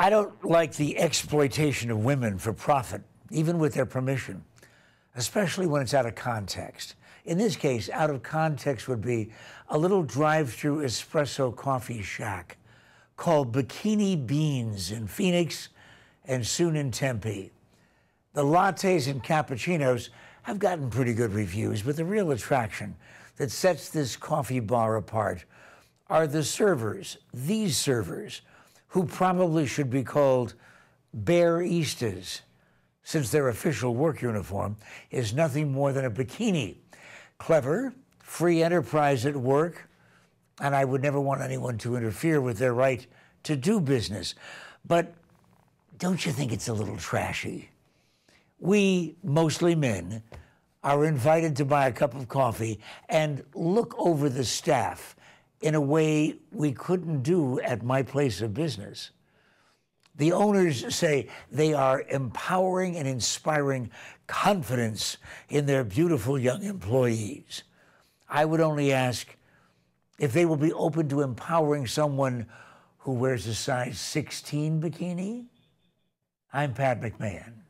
I don't like the exploitation of women for profit, even with their permission, especially when it's out of context. In this case, out of context would be a little drive through espresso coffee shack called Bikini Beans in Phoenix and soon in Tempe. The lattes and cappuccinos have gotten pretty good reviews, but the real attraction that sets this coffee bar apart are the servers, these servers who probably should be called Bear Easters, since their official work uniform is nothing more than a bikini. Clever, free enterprise at work, and I would never want anyone to interfere with their right to do business. But don't you think it's a little trashy? We, mostly men, are invited to buy a cup of coffee and look over the staff in a way we couldn't do at my place of business. The owners say they are empowering and inspiring confidence in their beautiful young employees. I would only ask if they will be open to empowering someone who wears a size 16 bikini. I'm Pat McMahon.